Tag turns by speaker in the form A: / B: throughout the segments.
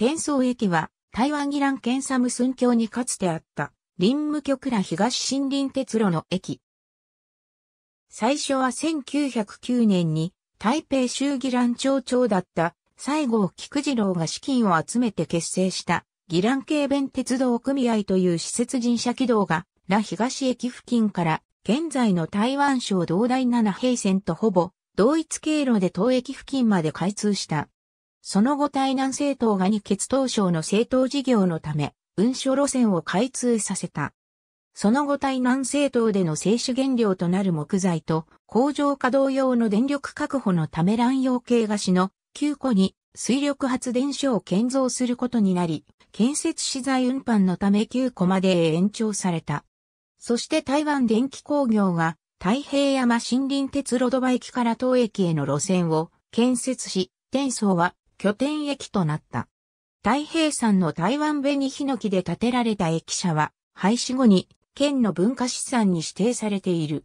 A: 天宗駅は台湾議蘭県サムスン教にかつてあった林務局ら東森林鉄路の駅。最初は1909年に台北州議蘭町長だった西郷菊次郎が資金を集めて結成した議蘭系弁鉄道組合という施設人社軌道が羅東駅付近から現在の台湾省道第7平線とほぼ同一経路で当駅付近まで開通した。その後台南政党が二血当省の政党事業のため、運書路線を開通させた。その後台南政党での製紙原料となる木材と工場稼働用の電力確保のため乱用系菓子の9個に水力発電所を建造することになり、建設資材運搬のため9個まで延長された。そして台湾電気工業が太平山森林鉄路土場駅から東駅への路線を建設し、転送は拠点駅となった。太平山の台湾紅ヒノキで建てられた駅舎は、廃止後に県の文化資産に指定されている。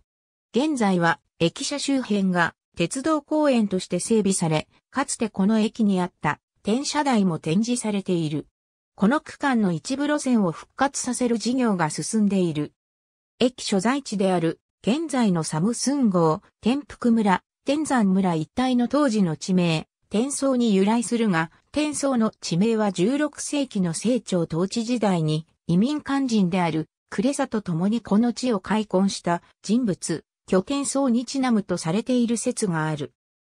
A: 現在は駅舎周辺が鉄道公園として整備され、かつてこの駅にあった転車台も展示されている。この区間の一部路線を復活させる事業が進んでいる。駅所在地である現在のサムスン号、天福村、天山村一帯の当時の地名、天宗に由来するが、天宗の地名は16世紀の清朝統治時代に移民官人であるクレサと共にこの地を開墾した人物、巨天層にちなむとされている説がある。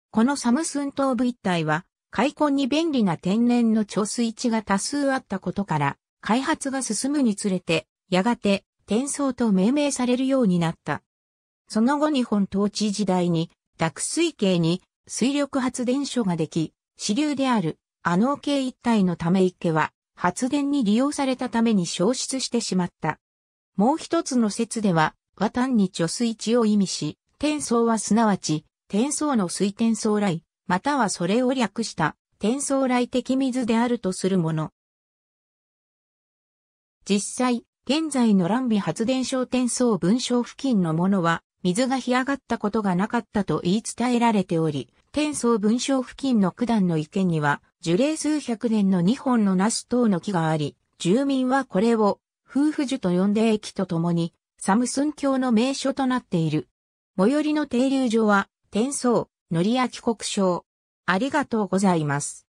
A: このサムスン東部一帯は、開墾に便利な天然の貯水池が多数あったことから、開発が進むにつれて、やがて、天層と命名されるようになった。その後日本統治時代に、濁水系に水力発電所ができ、支流であるあの系一帯のため池は発電に利用されたために消失してしまった。もう一つの説では、和単に貯水池を意味し、転送はすなわち、転送の水転送来、またはそれを略した転送来的水であるとするもの。実際、現在の乱美発電所転送文章付近のものは、水が干上がったことがなかったと言い伝えられており、天宗文章付近の九段の池には、樹齢数百年の2本のナス等の木があり、住民はこれを、夫婦樹と呼んで駅とともに、サムスン教の名所となっている。最寄りの停留所は、天宗、乗り明国章。ありがとうございます。